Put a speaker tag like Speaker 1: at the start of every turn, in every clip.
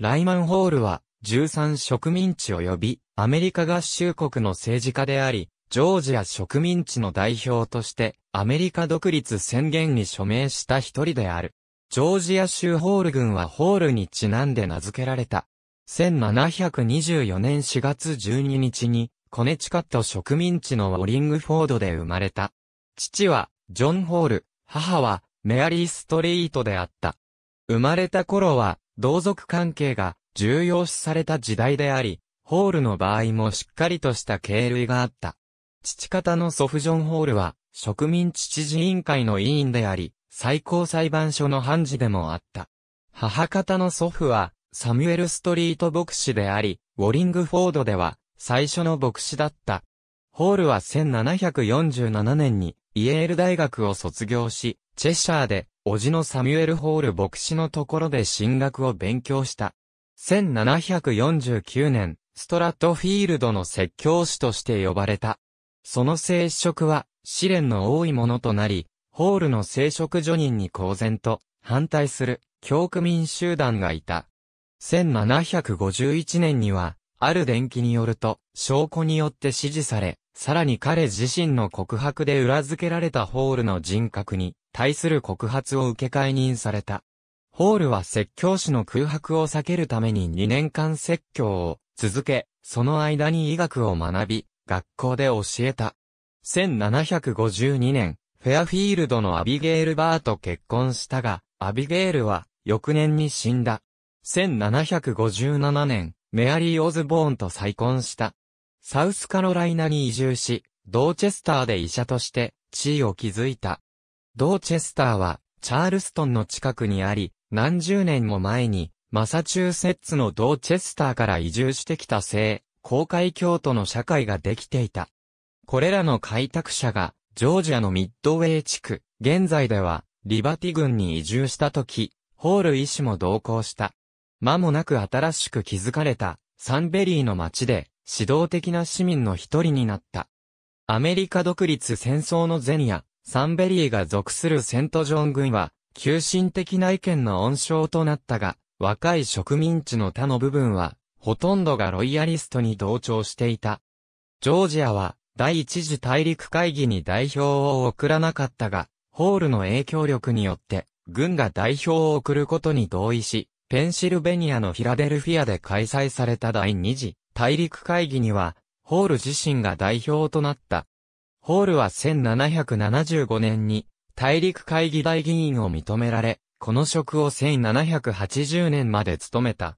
Speaker 1: ライマンホールは、13植民地及び、アメリカ合衆国の政治家であり、ジョージア植民地の代表として、アメリカ独立宣言に署名した一人である。ジョージア州ホール軍はホールにちなんで名付けられた。1724年4月12日に、コネチカット植民地のウォリングフォードで生まれた。父は、ジョン・ホール、母は、メアリー・ストリートであった。生まれた頃は、同族関係が重要視された時代であり、ホールの場合もしっかりとした経類があった。父方のソフジョン・ホールは、植民地知事委員会の委員であり、最高裁判所の判事でもあった。母方の祖父は、サミュエル・ストリート牧師であり、ウォリングフォードでは、最初の牧師だった。ホールは1747年に、イエール大学を卒業し、チェシャーで、叔父のサミュエル・ホール牧師のところで進学を勉強した。1749年、ストラットフィールドの説教師として呼ばれた。その聖職は、試練の多いものとなり、ホールの聖職助人に公然と反対する教区民集団がいた。1751年には、ある伝記によると、証拠によって支持され、さらに彼自身の告白で裏付けられたホールの人格に、対する告発を受け解任された。ホールは説教師の空白を避けるために2年間説教を続け、その間に医学を学び、学校で教えた。1752年、フェアフィールドのアビゲール・バーと結婚したが、アビゲールは翌年に死んだ。1757年、メアリー・オズボーンと再婚した。サウスカロライナに移住し、ドーチェスターで医者として地位を築いた。ドーチェスターは、チャールストンの近くにあり、何十年も前に、マサチューセッツのドーチェスターから移住してきた聖、公開教徒の社会ができていた。これらの開拓者が、ジョージアのミッドウェイ地区、現在では、リバティ郡に移住した時、ホール医師も同行した。間もなく新しく築かれた、サンベリーの町で、指導的な市民の一人になった。アメリカ独立戦争の前夜、サンベリーが属するセントジョン軍は、急進的な意見の温床となったが、若い植民地の他の部分は、ほとんどがロイヤリストに同調していた。ジョージアは、第一次大陸会議に代表を送らなかったが、ホールの影響力によって、軍が代表を送ることに同意し、ペンシルベニアのフィラデルフィアで開催された第二次大陸会議には、ホール自身が代表となった。ホールは1775年に大陸会議大議員を認められ、この職を1780年まで務めた。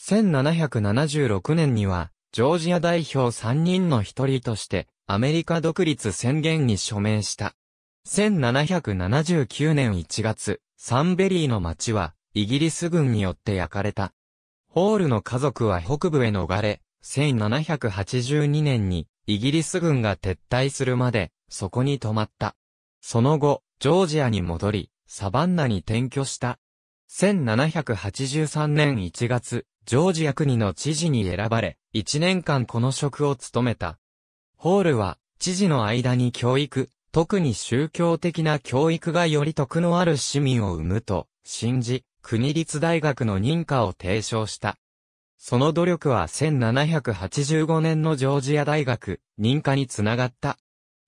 Speaker 1: 1776年には、ジョージア代表3人の一人として、アメリカ独立宣言に署名した。1779年1月、サンベリーの町は、イギリス軍によって焼かれた。ホールの家族は北部へ逃れ、1782年にイギリス軍が撤退するまで、そこに泊まった。その後、ジョージアに戻り、サバンナに転居した。1783年1月、ジョージア国の知事に選ばれ、1年間この職を務めた。ホールは、知事の間に教育、特に宗教的な教育がより得のある市民を生むと、信じ、国立大学の認可を提唱した。その努力は1785年のジョージア大学、認可につながった。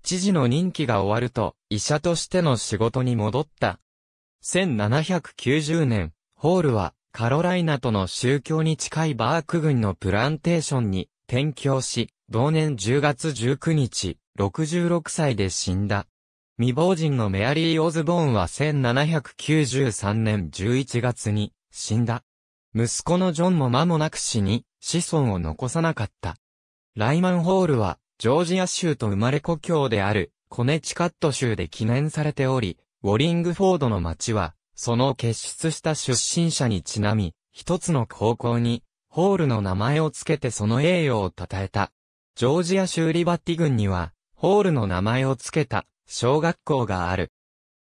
Speaker 1: 知事の任期が終わると、医者としての仕事に戻った。1790年、ホールは、カロライナとの宗教に近いバーク郡のプランテーションに転居し、同年10月19日、66歳で死んだ。未亡人のメアリー・オズボーンは1793年11月に死んだ。息子のジョンも間もなく死に、子孫を残さなかった。ライマンホールは、ジョージア州と生まれ故郷である、コネチカット州で記念されており、ウォリングフォードの町は、その結出した出身者にちなみ、一つの高校に、ホールの名前を付けてその栄誉を称えた。ジョージア州リバティ郡には、ホールの名前を付けた、小学校がある。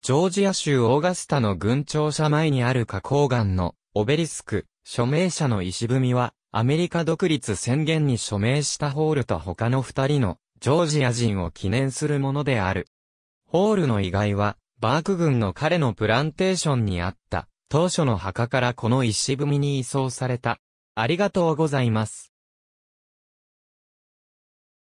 Speaker 1: ジョージア州オーガスタの郡庁舎前にある花崗岩の、オベリスク、署名者の石踏みは、アメリカ独立宣言に署名したホールと他の二人のジョージア人を記念するものである。ホールの遺骸は、バーク軍の彼のプランテーションにあった、当初の墓からこの石踏みに移送された。ありがとうございます。